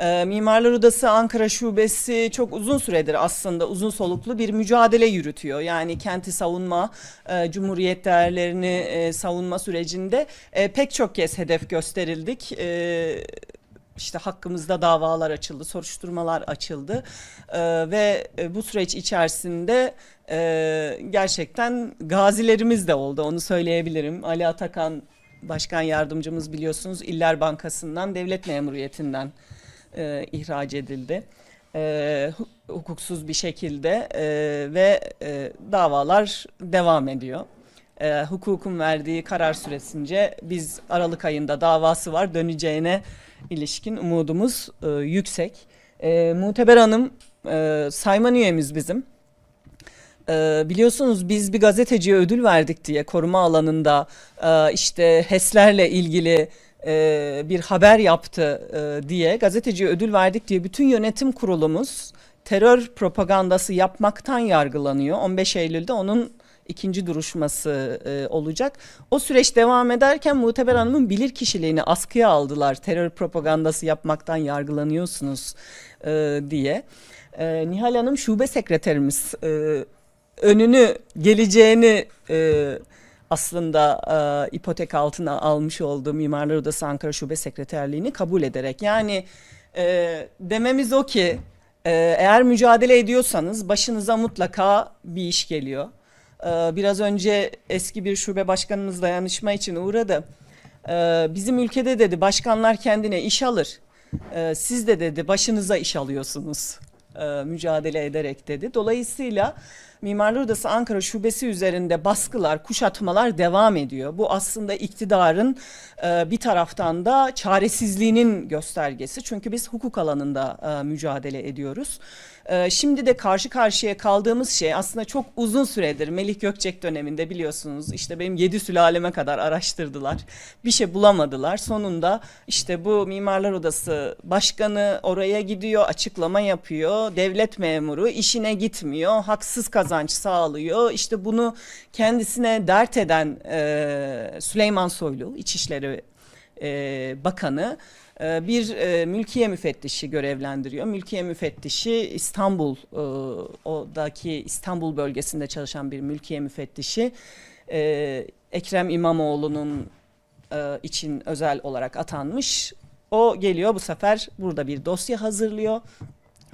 E, Mimarlar Odası Ankara Şubesi çok uzun süredir aslında uzun soluklu bir mücadele yürütüyor. Yani kenti savunma, e, cumhuriyet değerlerini e, savunma sürecinde e, pek çok kez hedef gösterildik. E, işte hakkımızda davalar açıldı, soruşturmalar açıldı ee, ve e, bu süreç içerisinde e, gerçekten gazilerimiz de oldu onu söyleyebilirim. Ali Atakan Başkan Yardımcımız biliyorsunuz İller Bankası'ndan, Devlet Memuriyeti'nden e, ihraç edildi. E, hukuksuz bir şekilde e, ve e, davalar devam ediyor. E, hukukun verdiği karar süresince biz Aralık ayında davası var döneceğine ilişkin umudumuz e, yüksek. E, Muteber Hanım e, sayman üyemiz bizim. E, biliyorsunuz biz bir gazeteciye ödül verdik diye koruma alanında e, işte HES'lerle ilgili e, bir haber yaptı e, diye gazeteciye ödül verdik diye bütün yönetim kurulumuz terör propagandası yapmaktan yargılanıyor. 15 Eylül'de onun ikinci duruşması e, olacak. O süreç devam ederken Muhteber Hanım'ın bilir kişiliğini askıya aldılar. Terör propagandası yapmaktan yargılanıyorsunuz e, diye. E, Nihal Hanım şube sekreterimiz e, önünü geleceğini e, aslında e, ipotek altına almış olduğu Mimarlar Odası Ankara Şube Sekreterliğini kabul ederek. Yani e, dememiz o ki e, eğer mücadele ediyorsanız başınıza mutlaka bir iş geliyor. E, biraz önce eski bir şube başkanımız dayanışma için uğradı. E, bizim ülkede dedi başkanlar kendine iş alır. E, siz de dedi başınıza iş alıyorsunuz e, mücadele ederek dedi. Dolayısıyla... Mimarlar Odası Ankara Şubesi üzerinde baskılar, kuşatmalar devam ediyor. Bu aslında iktidarın e, bir taraftan da çaresizliğinin göstergesi. Çünkü biz hukuk alanında e, mücadele ediyoruz. Ee, şimdi de karşı karşıya kaldığımız şey aslında çok uzun süredir Melih Gökçek döneminde biliyorsunuz işte benim yedi sülaleme kadar araştırdılar. Bir şey bulamadılar. Sonunda işte bu Mimarlar Odası başkanı oraya gidiyor, açıklama yapıyor. Devlet memuru işine gitmiyor, haksız kazanç sağlıyor. işte bunu kendisine dert eden e, Süleyman Soylu İçişleri e, bakanı e, bir e, mülkiye müfettişi görevlendiriyor. Mülkiye müfettişi İstanbul, e, odaki İstanbul bölgesinde çalışan bir mülkiye müfettişi. E, Ekrem İmamoğlu'nun e, için özel olarak atanmış. O geliyor bu sefer burada bir dosya hazırlıyor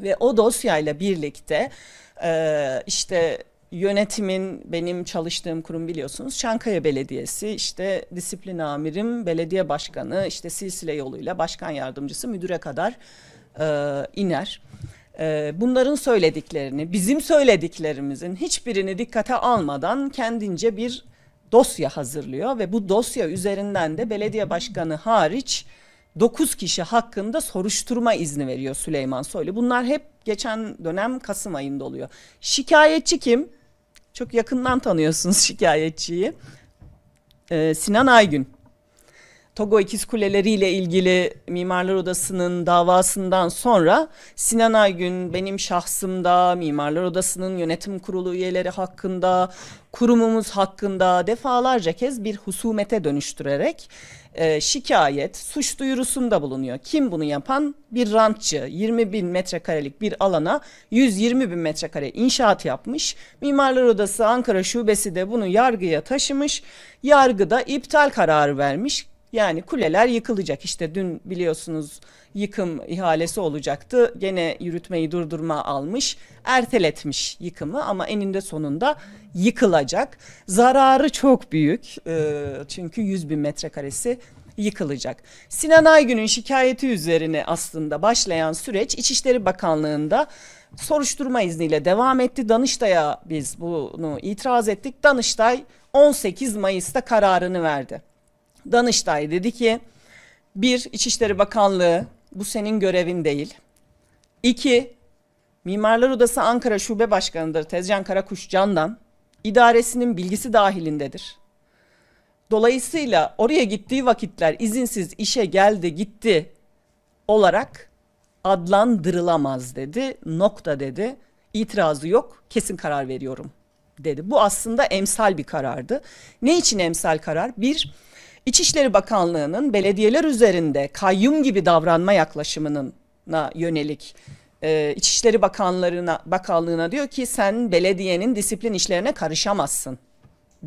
ve o dosyayla birlikte e, işte yönetimin benim çalıştığım kurum biliyorsunuz Şankaya Belediyesi işte disiplin amirim belediye başkanı işte silsile yoluyla başkan yardımcısı müdüre kadar e, iner. E, bunların söylediklerini bizim söylediklerimizin hiçbirini dikkate almadan kendince bir dosya hazırlıyor ve bu dosya üzerinden de belediye başkanı hariç 9 kişi hakkında soruşturma izni veriyor Süleyman Soylu. Bunlar hep geçen dönem Kasım ayında oluyor. Şikayetçi kim? Çok yakından tanıyorsunuz şikayetçiyi. Ee, Sinan Aygün Togo İkiz Kuleleri ile ilgili Mimarlar Odası'nın davasından sonra Sinan Aygün benim şahsımda, Mimarlar Odası'nın yönetim kurulu üyeleri hakkında, kurumumuz hakkında defalarca kez bir husumete dönüştürerek e, şikayet, suç duyurusunda bulunuyor. Kim bunu yapan? Bir rantçı 20 bin metrekarelik bir alana 120 bin metrekare inşaat yapmış. Mimarlar Odası Ankara Şubesi de bunu yargıya taşımış. yargı da iptal kararı vermiş. Yani kuleler yıkılacak. İşte dün biliyorsunuz yıkım ihalesi olacaktı. Gene yürütmeyi durdurma almış. Erteletmiş yıkımı ama eninde sonunda yıkılacak. Zararı çok büyük. E, çünkü 100 bin metrekaresi yıkılacak. Sinan Aygün'ün şikayeti üzerine aslında başlayan süreç İçişleri Bakanlığı'nda soruşturma izniyle devam etti. Danıştay'a biz bunu itiraz ettik. Danıştay 18 Mayıs'ta kararını verdi. Danıştay dedi ki bir İçişleri Bakanlığı bu senin görevin değil. İki Mimarlar Odası Ankara Şube Başkanı'dır Tezcan Karakuş Candan. idaresinin bilgisi dahilindedir. Dolayısıyla oraya gittiği vakitler izinsiz işe geldi gitti olarak adlandırılamaz dedi. Nokta dedi. İtirazı yok. Kesin karar veriyorum dedi. Bu aslında emsal bir karardı. Ne için emsal karar? Bir, İçişleri Bakanlığı'nın belediyeler üzerinde kayyum gibi davranma yaklaşımına yönelik e, İçişleri Bakanlarına Bakanlığı'na diyor ki sen belediyenin disiplin işlerine karışamazsın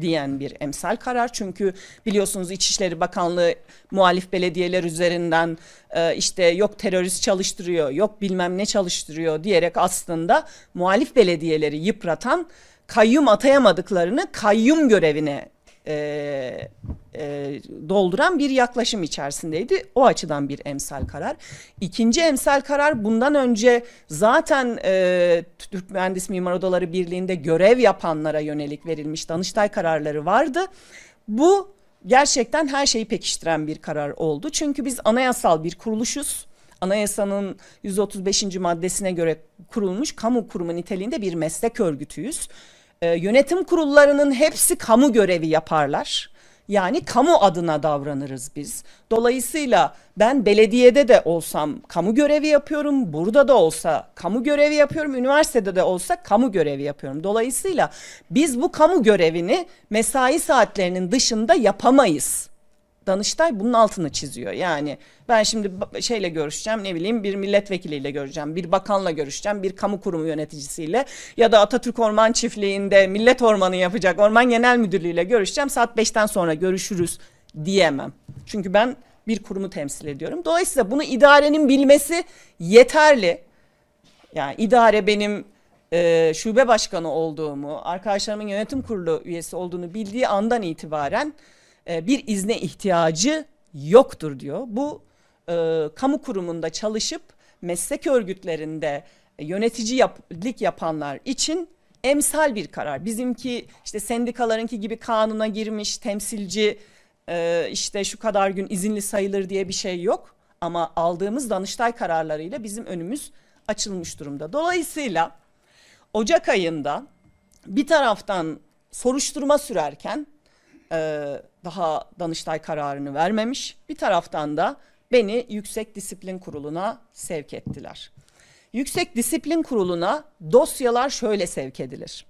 diyen bir emsal karar. Çünkü biliyorsunuz İçişleri Bakanlığı muhalif belediyeler üzerinden e, işte yok terörist çalıştırıyor, yok bilmem ne çalıştırıyor diyerek aslında muhalif belediyeleri yıpratan kayyum atayamadıklarını kayyum görevine e, e, dolduran bir yaklaşım içerisindeydi. O açıdan bir emsal karar. İkinci emsal karar bundan önce zaten e, Türk Mühendis Mimar Odaları Birliği'nde görev yapanlara yönelik verilmiş Danıştay kararları vardı. Bu gerçekten her şeyi pekiştiren bir karar oldu. Çünkü biz anayasal bir kuruluşuz. Anayasanın 135. maddesine göre kurulmuş kamu kurumu niteliğinde bir meslek örgütüyüz. E, yönetim kurullarının hepsi kamu görevi yaparlar. Yani kamu adına davranırız biz. Dolayısıyla ben belediyede de olsam kamu görevi yapıyorum, burada da olsa kamu görevi yapıyorum, üniversitede de olsa kamu görevi yapıyorum. Dolayısıyla biz bu kamu görevini mesai saatlerinin dışında yapamayız. Danıştay bunun altını çiziyor. Yani ben şimdi şeyle görüşeceğim ne bileyim bir milletvekiliyle görüşeceğim, bir bakanla görüşeceğim, bir kamu kurumu yöneticisiyle ya da Atatürk Orman Çiftliği'nde millet ormanı yapacak orman genel müdürlüğüyle görüşeceğim. Saat beşten sonra görüşürüz diyemem. Çünkü ben bir kurumu temsil ediyorum. Dolayısıyla bunu idarenin bilmesi yeterli. Yani idare benim e, şube başkanı olduğumu, arkadaşlarımın yönetim kurulu üyesi olduğunu bildiği andan itibaren e, bir izne ihtiyacı yoktur diyor. Bu e, kamu kurumunda çalışıp meslek örgütlerinde yöneticilik yapanlar için emsal bir karar. Bizimki işte sendikalarınki gibi kanuna girmiş temsilci e, işte şu kadar gün izinli sayılır diye bir şey yok. Ama aldığımız Danıştay kararlarıyla bizim önümüz açılmış durumda. Dolayısıyla Ocak ayında bir taraftan soruşturma sürerken e, daha Danıştay kararını vermemiş. Bir taraftan da beni Yüksek Disiplin Kurulu'na sevk ettiler. Yüksek Disiplin Kurulu'na dosyalar şöyle sevk edilir.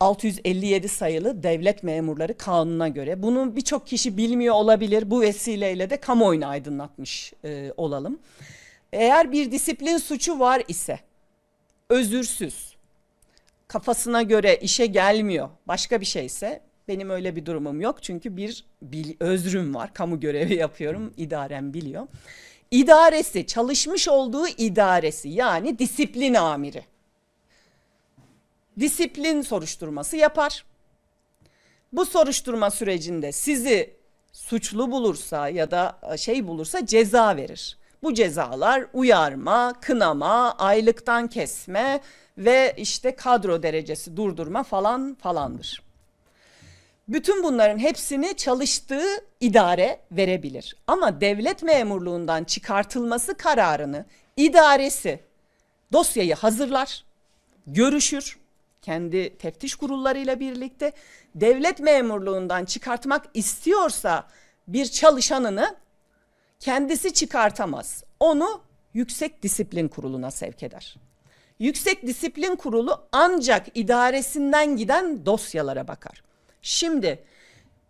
657 sayılı devlet memurları kanuna göre. Bunu birçok kişi bilmiyor olabilir. Bu vesileyle de kamuoyunu aydınlatmış e, olalım. Eğer bir disiplin suçu var ise özürsüz, kafasına göre işe gelmiyor başka bir şeyse benim öyle bir durumum yok çünkü bir bil, özrüm var. Kamu görevi yapıyorum, idarem biliyor. İdaresi, çalışmış olduğu idaresi yani disiplin amiri. Disiplin soruşturması yapar. Bu soruşturma sürecinde sizi suçlu bulursa ya da e, şey bulursa ceza verir. Bu cezalar uyarma, kınama, aylıktan kesme ve işte kadro derecesi durdurma falan falandır. Bütün bunların hepsini çalıştığı idare verebilir. Ama devlet memurluğundan çıkartılması kararını idaresi dosyayı hazırlar, görüşür kendi teftiş kurullarıyla birlikte devlet memurluğundan çıkartmak istiyorsa bir çalışanını kendisi çıkartamaz. Onu Yüksek Disiplin Kurulu'na sevk eder. Yüksek Disiplin Kurulu ancak idaresinden giden dosyalara bakar. Şimdi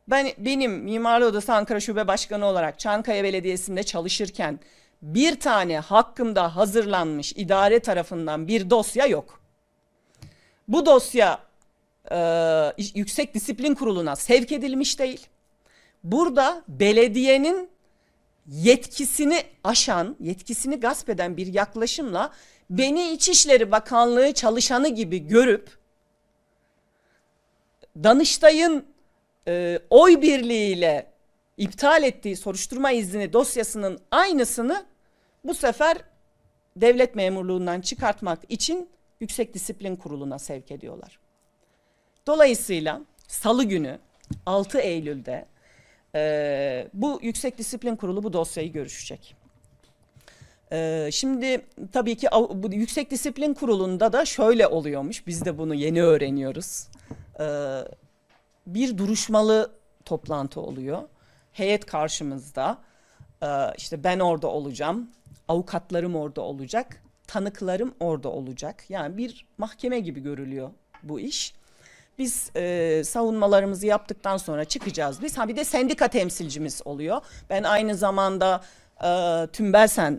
ben benim Mimarlı Odası Ankara Şube Başkanı olarak Çankaya Belediyesi'nde çalışırken bir tane hakkımda hazırlanmış idare tarafından bir dosya yok. Bu dosya e, Yüksek Disiplin Kurulu'na sevk edilmiş değil. Burada belediyenin yetkisini aşan, yetkisini gasp eden bir yaklaşımla beni İçişleri Bakanlığı çalışanı gibi görüp Danıştay'ın e, oy birliğiyle iptal ettiği soruşturma izni dosyasının aynısını bu sefer devlet memurluğundan çıkartmak için Yüksek Disiplin Kurulu'na sevk ediyorlar. Dolayısıyla salı günü 6 Eylül'de e, bu Yüksek Disiplin Kurulu bu dosyayı görüşecek. E, şimdi tabii ki bu Yüksek Disiplin Kurulu'nda da şöyle oluyormuş. Biz de bunu yeni öğreniyoruz e, bir duruşmalı toplantı oluyor. Heyet karşımızda. E, işte ben orada olacağım. Avukatlarım orada olacak. Tanıklarım orada olacak. Yani bir mahkeme gibi görülüyor bu iş. Biz e, savunmalarımızı yaptıktan sonra çıkacağız biz. Ha bir de sendika temsilcimiz oluyor. Ben aynı zamanda ee, e, Tümbelsen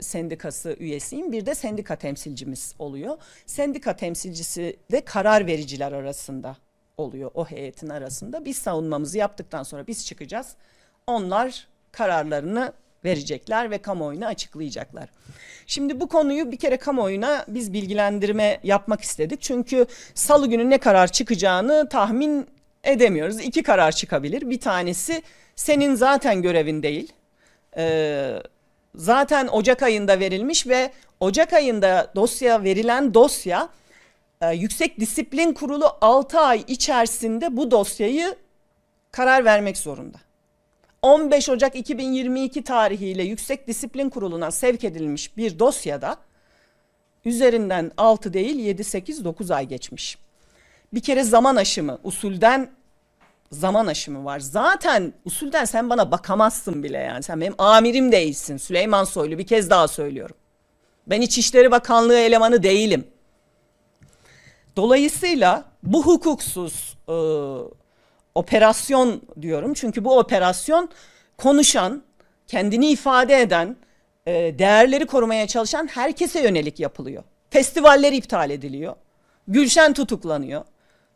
sendikası üyesiyim. Bir de sendika temsilcimiz oluyor. Sendika temsilcisi de karar vericiler arasında oluyor o heyetin arasında. Biz savunmamızı yaptıktan sonra biz çıkacağız. Onlar kararlarını verecekler ve kamuoyuna açıklayacaklar. Şimdi bu konuyu bir kere kamuoyuna biz bilgilendirme yapmak istedik. Çünkü salı günü ne karar çıkacağını tahmin edemiyoruz. İki karar çıkabilir. Bir tanesi senin zaten görevin değil e, zaten Ocak ayında verilmiş ve Ocak ayında dosya verilen dosya e, Yüksek Disiplin Kurulu 6 ay içerisinde bu dosyayı karar vermek zorunda. 15 Ocak 2022 tarihiyle Yüksek Disiplin Kurulu'na sevk edilmiş bir dosyada üzerinden 6 değil 7 8 9 ay geçmiş. Bir kere zaman aşımı usulden zaman aşımı var. Zaten usulden sen bana bakamazsın bile yani. Sen benim amirim değilsin Süleyman Soylu bir kez daha söylüyorum. Ben İçişleri Bakanlığı elemanı değilim. Dolayısıyla bu hukuksuz e, operasyon diyorum. Çünkü bu operasyon konuşan, kendini ifade eden, e, değerleri korumaya çalışan herkese yönelik yapılıyor. Festivaller iptal ediliyor. Gülşen tutuklanıyor.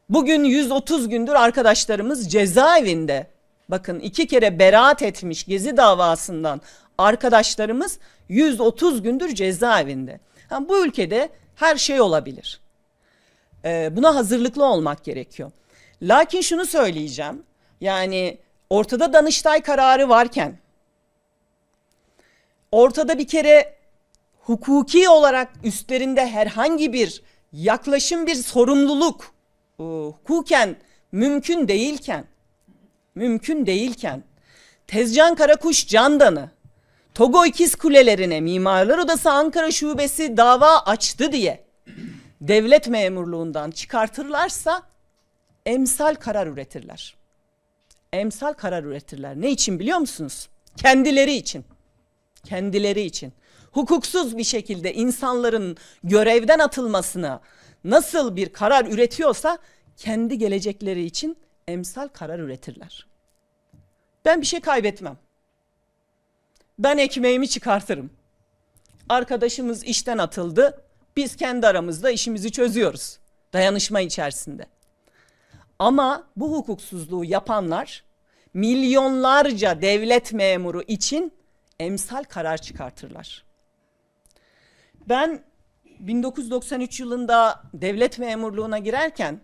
Bugün 130 gündür arkadaşlarımız cezaevinde. Bakın iki kere beraat etmiş Gezi davasından arkadaşlarımız 130 gündür cezaevinde. Yani bu ülkede her şey olabilir. Ee, buna hazırlıklı olmak gerekiyor. Lakin şunu söyleyeceğim. Yani ortada Danıştay kararı varken ortada bir kere hukuki olarak üstlerinde herhangi bir yaklaşım bir sorumluluk e, hukuken mümkün değilken, mümkün değilken Tezcan Karakuş Candan'ı Togo İkiz Kulelerine Mimarlar Odası Ankara Şubesi dava açtı diye devlet memurluğundan çıkartırlarsa emsal karar üretirler. Emsal karar üretirler. Ne için biliyor musunuz? Kendileri için. Kendileri için. Hukuksuz bir şekilde insanların görevden atılmasına, nasıl bir karar üretiyorsa kendi gelecekleri için emsal karar üretirler. Ben bir şey kaybetmem. Ben ekmeğimi çıkartırım. Arkadaşımız işten atıldı. Biz kendi aramızda işimizi çözüyoruz. Dayanışma içerisinde. Ama bu hukuksuzluğu yapanlar milyonlarca devlet memuru için emsal karar çıkartırlar. Ben 1993 yılında devlet memurluğuna girerken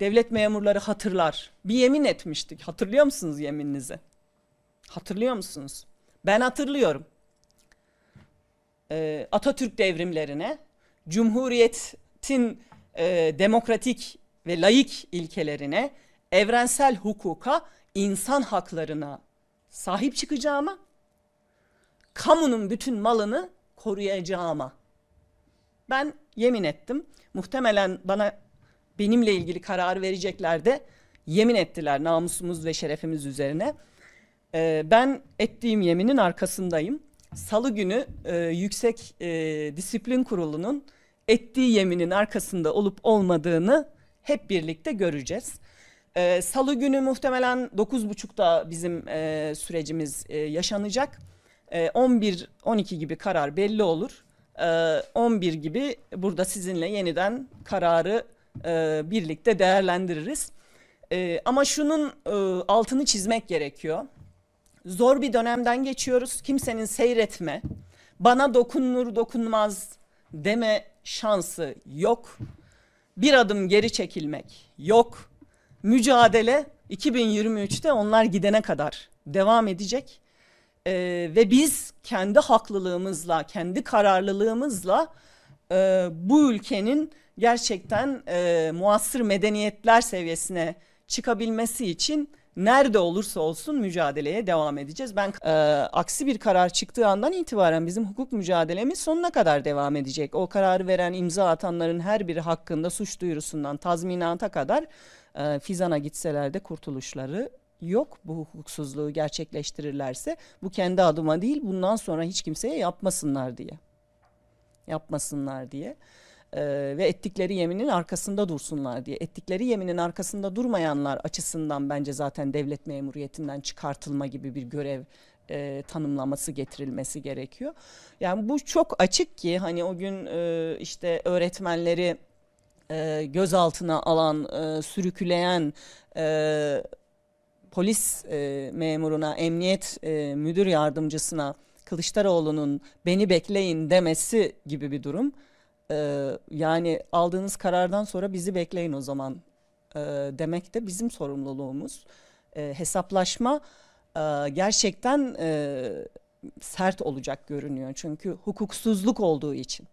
devlet memurları hatırlar. Bir yemin etmiştik. Hatırlıyor musunuz yemininizi? Hatırlıyor musunuz? Ben hatırlıyorum. Ee, Atatürk devrimlerine, Cumhuriyet'in e, demokratik ve layık ilkelerine, evrensel hukuka, insan haklarına sahip çıkacağıma, kamunun bütün malını koruyacağıma ben yemin ettim. Muhtemelen bana benimle ilgili karar verecekler de yemin ettiler namusumuz ve şerefimiz üzerine. E, ben ettiğim yeminin arkasındayım. Salı günü e, Yüksek e, Disiplin Kurulu'nun ettiği yeminin arkasında olup olmadığını hep birlikte göreceğiz. E, Salı günü muhtemelen 9.30'da bizim e, sürecimiz e, yaşanacak. E, ee, 11-12 gibi karar belli olur. 11 ee, gibi burada sizinle yeniden kararı e, birlikte değerlendiririz. Ee, ama şunun e, altını çizmek gerekiyor. Zor bir dönemden geçiyoruz. Kimsenin seyretme, bana dokunur dokunmaz deme şansı yok. Bir adım geri çekilmek yok. Mücadele 2023'te onlar gidene kadar devam edecek. E, ve biz kendi haklılığımızla, kendi kararlılığımızla e, bu ülkenin gerçekten e, muasır medeniyetler seviyesine çıkabilmesi için nerede olursa olsun mücadeleye devam edeceğiz. Ben e, aksi bir karar çıktığı andan itibaren bizim hukuk mücadelemiz sonuna kadar devam edecek. O kararı veren imza atanların her biri hakkında suç duyurusundan tazminata kadar e, Fizan'a gitseler de kurtuluşları yok bu hukuksuzluğu gerçekleştirirlerse bu kendi adıma değil bundan sonra hiç kimseye yapmasınlar diye. Yapmasınlar diye e, ve ettikleri yeminin arkasında dursunlar diye. Ettikleri yeminin arkasında durmayanlar açısından bence zaten devlet memuriyetinden çıkartılma gibi bir görev e, tanımlaması getirilmesi gerekiyor. Yani bu çok açık ki hani o gün e, işte öğretmenleri e, gözaltına alan, e, sürükleyen... E, polis e, memuruna, emniyet e, müdür yardımcısına Kılıçdaroğlu'nun beni bekleyin demesi gibi bir durum. E, yani aldığınız karardan sonra bizi bekleyin o zaman e, demek de bizim sorumluluğumuz. E, hesaplaşma e, gerçekten e, sert olacak görünüyor çünkü hukuksuzluk olduğu için.